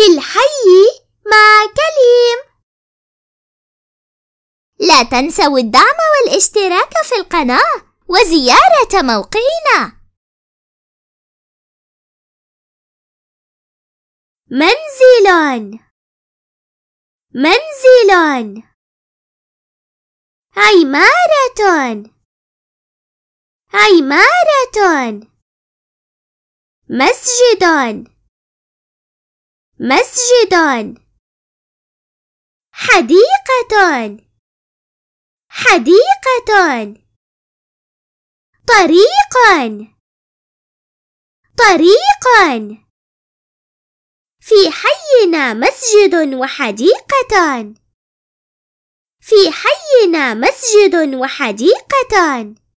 في الحي مع كليم لا تنسوا الدعم والاشتراك في القناة وزيارة موقعنا منزل منزل عمارة عمارة مسجد مسجد حديقة حديقة طريق طريق في حينا مسجد وحديقة في حينا مسجد وحديقة